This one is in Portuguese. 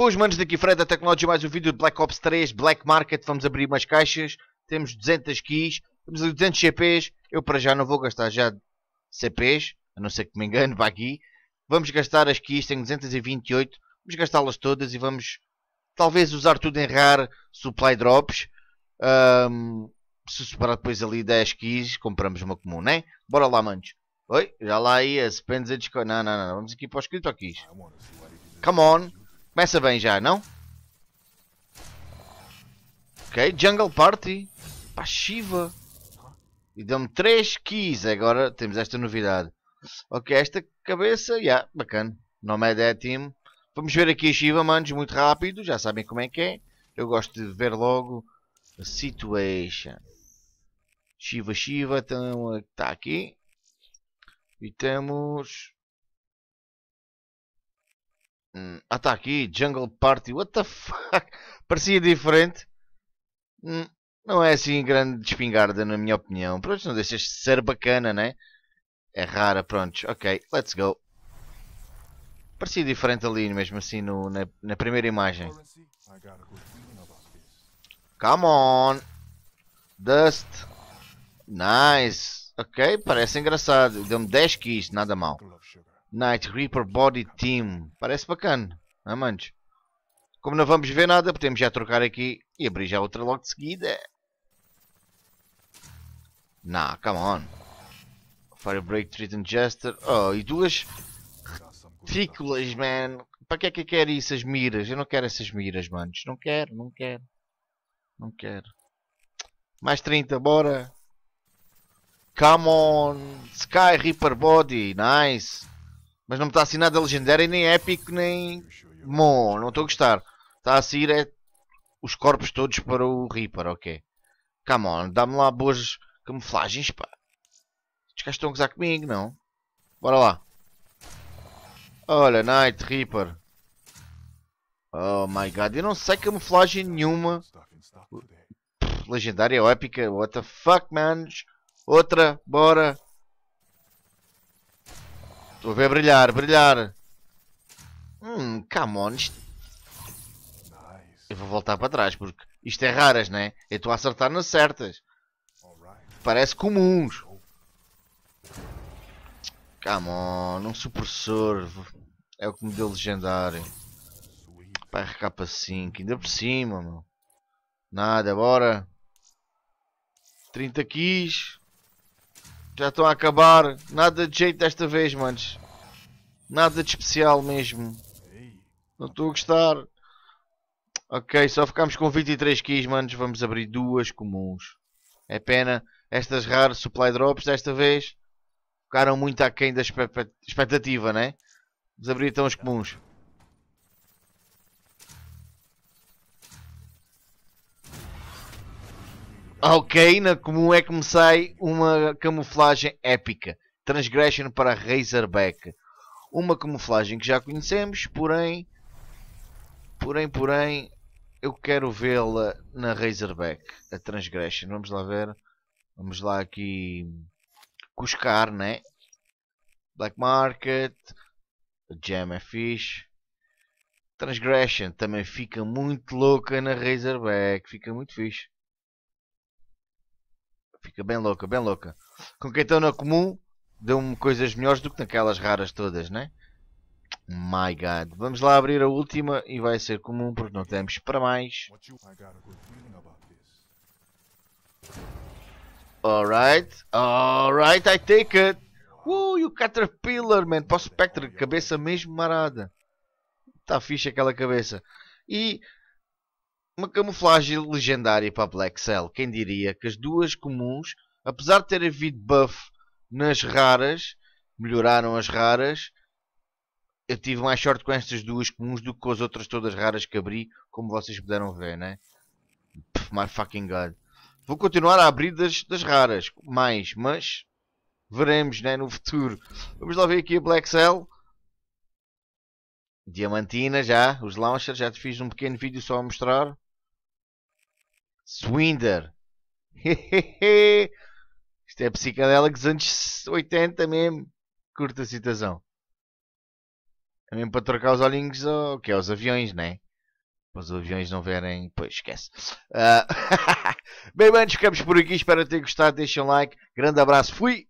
Boas manos, daqui Fred da Tecnologia, mais um vídeo de Black Ops 3, Black Market, vamos abrir umas caixas, temos 200 keys, temos 200 CPs, eu para já não vou gastar já CPs, a não ser que me engane, vá aqui. Vamos gastar as keys, tenho 228, vamos gastá-las todas e vamos talvez usar tudo em rare supply drops. Um, se separar depois ali 10 keys, compramos uma comum, né? Bora lá, manos. Oi, já lá ia, spends a Não, não, não, vamos aqui para os cripto Come on. Começa bem já, não? Ok, Jungle Party. Pá, Shiva. E deu-me 3 keys. Agora temos esta novidade. Ok, esta cabeça, já, yeah, bacana. Nome é Dead Team. Vamos ver aqui a Shiva, manos, muito rápido. Já sabem como é que é. Eu gosto de ver logo a situation. Shiva, Shiva, está aqui. E temos Hum, ah, está aqui. Jungle Party. What the fuck? Parecia diferente. Hum, não é assim grande espingarda, na minha opinião. Pronto, não deixas de ser bacana, né? É rara, pronto. Ok, let's go. Parecia diferente ali, mesmo assim, no, na, na primeira imagem. Come on! Dust! Nice! Ok, parece engraçado. Deu-me 10 keys, nada mal. Night Reaper Body Team. Parece bacana, não é, manos? Como não vamos ver nada, podemos já trocar aqui e abrir já outra logo de seguida. Nah, come on. Firebreak, Triton Jester. Oh, e duas retículas, man. Para que é que eu quero isso, as miras? Eu não quero essas miras, manos. Não quero, não quero. Não quero. Mais 30, bora. Come on. Sky Reaper Body. Nice. Mas não me está assim nada legendário, nem é épico, nem. Mon, não estou a gostar. Está a sair é... os corpos todos para o Reaper, ok. Come on, dá-me lá boas camuflagens, pá. Os gajos estão a gozar comigo, não? Bora lá. Olha, Night Reaper. Oh my god, eu não sei camuflagem nenhuma. legendária ou épica, what the fuck, manos? Outra, bora. Estou a ver brilhar, brilhar. Hum, come on. Eu vou voltar para trás porque isto é raras, né? Eu estou a acertar nas certas. Parece comuns. Come on, um supressor. É o que me deu legendário. Pai, recapa 5. Ainda por cima, meu. Nada, bora. 30 kills. Já estão a acabar. Nada de jeito desta vez, manos. Nada de especial mesmo. Não estou a gostar. Ok, só ficamos com 23 keys, manos. Vamos abrir duas comuns. É pena. Estas raras supply drops desta vez ficaram muito aquém da expectativa, né? Vamos abrir então as comuns. Ok, na comum é que me sai uma camuflagem épica. Transgression para Razorback. Uma camuflagem que já conhecemos, porém... Porém, porém... Eu quero vê-la na Razorback. A Transgression. Vamos lá ver. Vamos lá aqui... Cuscar, né? Black Market. Gem é fixe. Transgression também fica muito louca na Razorback. Fica muito fixe. Fica bem louca, bem louca. Com quem estão na comum, deu-me coisas melhores do que naquelas raras todas, né? My God. Vamos lá abrir a última e vai ser comum porque não temos para mais. Alright, alright, I take it. Uh, e o Caterpillar, man. Para o Spectre, cabeça mesmo marada. Está fixe aquela cabeça. E uma camuflagem legendária para a Black Cell. Quem diria que as duas comuns, apesar de terem havido buff nas raras, melhoraram as raras. Eu tive mais sorte com estas duas comuns do que com as outras todas raras que abri, como vocês puderam ver, né? Pff, my fucking god. Vou continuar a abrir das, das raras, mais, mas veremos, né, no futuro. Vamos lá ver aqui a Black Cell. Diamantina já, os launchers, já te fiz um pequeno vídeo só a mostrar. Swinder. Isto é psicadélico dos anos 80 mesmo. Curta citação. É mesmo para trocar os olhinhos ao, que é, aos aviões, né? Para os aviões não verem. Pois esquece. Uh... Bem, bem, ficamos por aqui. Espero ter gostado. Deixem um like. Grande abraço. Fui!